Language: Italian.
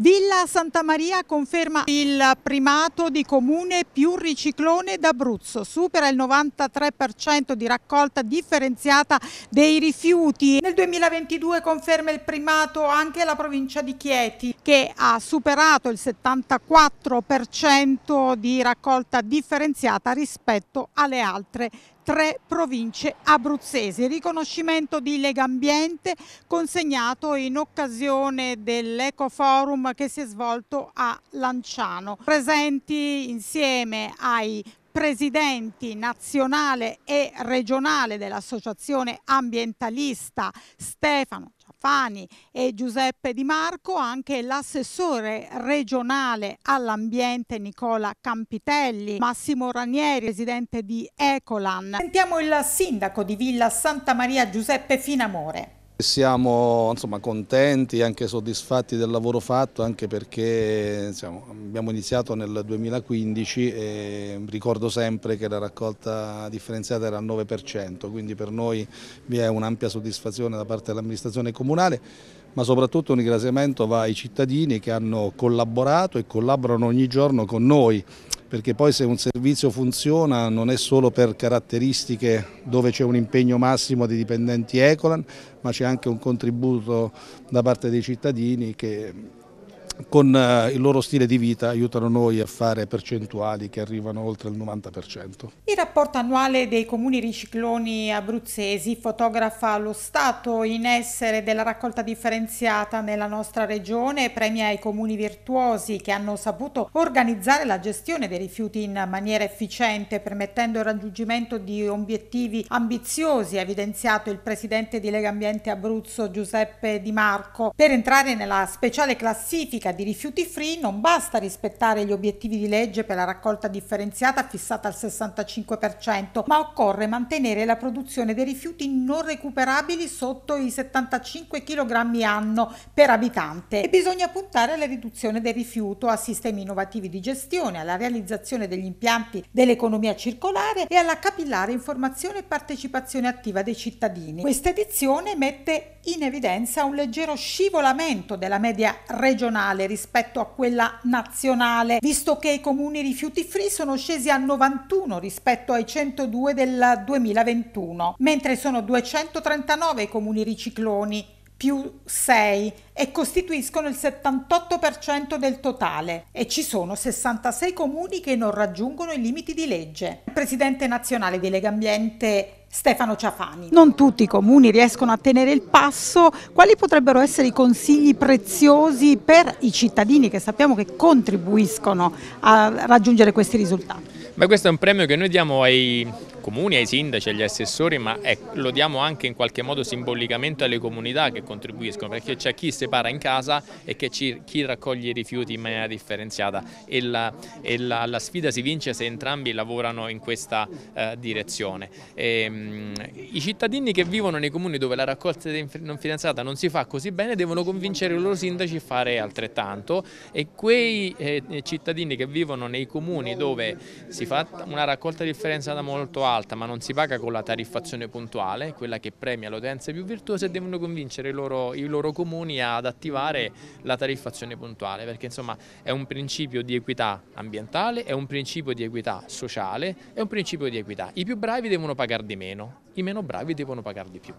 Villa Santa Maria conferma il primato di comune più riciclone d'Abruzzo, supera il 93% di raccolta differenziata dei rifiuti. Nel 2022 conferma il primato anche la provincia di Chieti che ha superato il 74% di raccolta differenziata rispetto alle altre tre province abruzzesi. Riconoscimento di Legambiente consegnato in occasione dell'Ecoforum che si è svolto a Lanciano. Presenti insieme ai presidenti nazionale e regionale dell'associazione ambientalista Stefano Ciaffani e Giuseppe Di Marco, anche l'assessore regionale all'ambiente Nicola Campitelli, Massimo Ranieri, presidente di Ecolan. Sentiamo il sindaco di Villa Santa Maria Giuseppe Finamore. Siamo insomma, contenti e anche soddisfatti del lavoro fatto anche perché insomma, abbiamo iniziato nel 2015 e ricordo sempre che la raccolta differenziata era al 9%, quindi per noi vi è un'ampia soddisfazione da parte dell'amministrazione comunale ma soprattutto un ringraziamento va ai cittadini che hanno collaborato e collaborano ogni giorno con noi perché poi se un servizio funziona non è solo per caratteristiche dove c'è un impegno massimo dei dipendenti Ecolan, ma c'è anche un contributo da parte dei cittadini che con eh, il loro stile di vita aiutano noi a fare percentuali che arrivano oltre il 90%. Il rapporto annuale dei comuni ricicloni abruzzesi fotografa lo stato in essere della raccolta differenziata nella nostra regione e premia i comuni virtuosi che hanno saputo organizzare la gestione dei rifiuti in maniera efficiente permettendo il raggiungimento di obiettivi ambiziosi, ha evidenziato il presidente di Lega Ambiente Abruzzo Giuseppe Di Marco. Per entrare nella speciale classifica ricerca di rifiuti free non basta rispettare gli obiettivi di legge per la raccolta differenziata fissata al 65%, ma occorre mantenere la produzione dei rifiuti non recuperabili sotto i 75 kg anno per abitante e bisogna puntare alla riduzione del rifiuto, a sistemi innovativi di gestione, alla realizzazione degli impianti dell'economia circolare e alla capillare informazione e partecipazione attiva dei cittadini. Questa edizione mette in evidenza un leggero scivolamento della media regionale regionale rispetto a quella nazionale, visto che i comuni rifiuti free sono scesi a 91 rispetto ai 102 del 2021, mentre sono 239 i comuni ricicloni più 6 e costituiscono il 78% del totale e ci sono 66 comuni che non raggiungono i limiti di legge. Il presidente nazionale di Lega Ambiente Stefano Ciafani. Non tutti i comuni riescono a tenere il passo. Quali potrebbero essere i consigli preziosi per i cittadini che sappiamo che contribuiscono a raggiungere questi risultati? Ma questo è un premio che noi diamo ai comuni, ai sindaci, agli assessori, ma è, ecco, lo diamo anche in qualche modo simbolicamente alle comunità che contribuiscono, perché c'è chi separa in casa e ci, chi raccoglie i rifiuti in maniera differenziata e, la, e la, la sfida si vince se entrambi lavorano in questa eh, direzione. E, ehm, mh, I cittadini che vivono nei comuni dove la raccolta non finanziata non si fa così bene devono convincere i loro sindaci a fare altrettanto e quei eh, cittadini che vivono nei comuni dove si fa una raccolta differenziata molto alta alta ma non si paga con la tariffazione puntuale, quella che premia le utenze più virtuose e devono convincere i loro, i loro comuni ad attivare la tariffazione puntuale perché insomma è un principio di equità ambientale, è un principio di equità sociale, è un principio di equità. I più bravi devono pagare di meno, i meno bravi devono pagare di più.